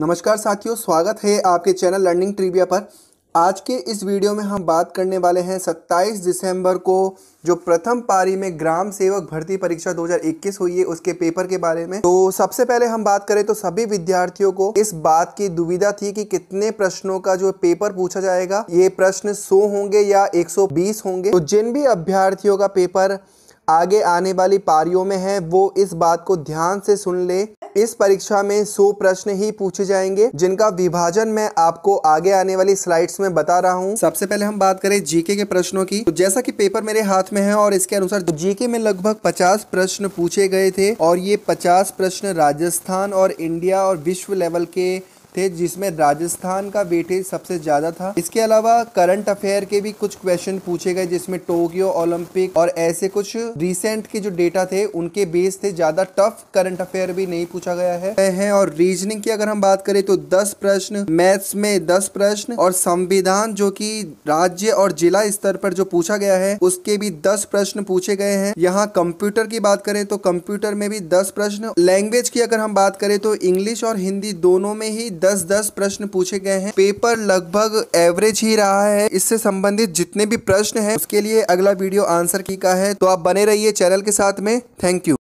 नमस्कार साथियों स्वागत है आपके चैनल लर्निंग ट्रिविया पर आज के इस वीडियो में हम बात करने वाले हैं 27 दिसंबर को जो प्रथम पारी में ग्राम सेवक भर्ती परीक्षा 2021 हुई है उसके पेपर के बारे में तो सबसे पहले हम बात करें तो सभी विद्यार्थियों को इस बात की दुविधा थी कि कितने प्रश्नों का जो पेपर पूछा जाएगा ये प्रश्न 100 होंगे या 120 होंगे तो जिन भी अभ्यार्थियों का पेपर आगे आने वाली पारियों में है वो इस बात को ध्यान से सुन ले इस परीक्षा में सो प्रश्न ही पूछे जाएंगे जिनका विभाजन मैं आपको आगे आने वाली स्लाइड्स में बता रहा हूँ सबसे पहले हम बात करें जीके के प्रश्नों की तो जैसा की पेपर मेरे हाथ में है और इसके अनुसार जीके में लगभग पचास प्रश्न पूछे गए थे और ये पचास प्रश्न राजस्थान और इंडिया और विश्व लेवल के थे जिसमें राजस्थान का वेटेज सबसे ज़्यादा था इसके अलावा करंट अफेयर के भी कुछ क्वेश्चन पूछे गए जिसमें टोक्यो ओलंपिक और ऐसे कुछ रिसेंट के जो डेटा थे उनके बेस थे ज़्यादा टफ करंट अफेयर भी नहीं पूछा गया है, और रीजनिंग की अगर हम बात करें तो दस प्रश्न मैथ्स में दस प्रश्न और संविधान जो की राज्य और जिला स्तर पर जो पूछा गया है उसके भी दस प्रश्न पूछे गए हैं यहाँ कंप्यूटर की बात करें तो कंप्यूटर में भी दस प्रश्न लैंग्वेज की अगर हम बात करें तो इंग्लिश और हिंदी दोनों में ही दस दस प्रश्न पूछे गए हैं पेपर लगभग एवरेज ही रहा है इससे संबंधित जितने भी प्रश्न हैं उसके लिए अगला वीडियो आंसर की का है तो आप बने रहिए चैनल के साथ में थैंक यू